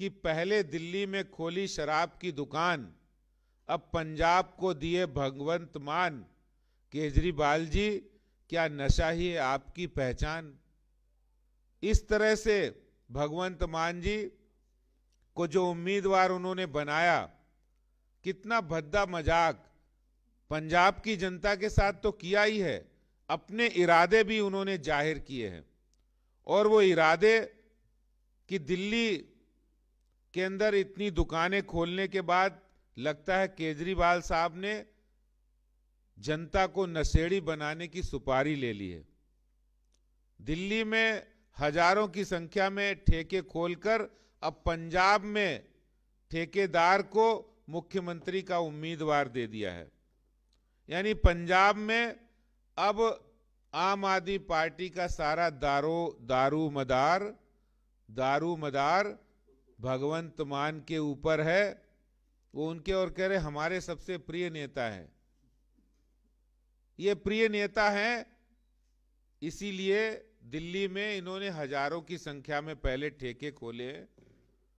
कि पहले दिल्ली में खोली शराब की दुकान अब पंजाब को दिए भगवंत मान केजरीवाल जी क्या नशा ही है आपकी पहचान इस तरह से भगवंत मान जी को जो उम्मीदवार उन्होंने बनाया कितना भद्दा मजाक पंजाब की जनता के साथ तो किया ही है अपने इरादे भी उन्होंने जाहिर किए हैं और वो इरादे कि दिल्ली के अंदर इतनी दुकानें खोलने के बाद लगता है केजरीवाल साहब ने जनता को नशेड़ी बनाने की सुपारी ले ली है दिल्ली में हजारों की संख्या में ठेके खोलकर अब पंजाब में ठेकेदार को मुख्यमंत्री का उम्मीदवार दे दिया है यानी पंजाब में अब आम आदमी पार्टी का सारा दारो दारू मदार दारू मदार भगवंत मान के ऊपर है वो उनके और कह रहे हमारे सबसे प्रिय नेता है ये प्रिय नेता हैं इसीलिए दिल्ली में इन्होंने हजारों की संख्या में पहले ठेके खोले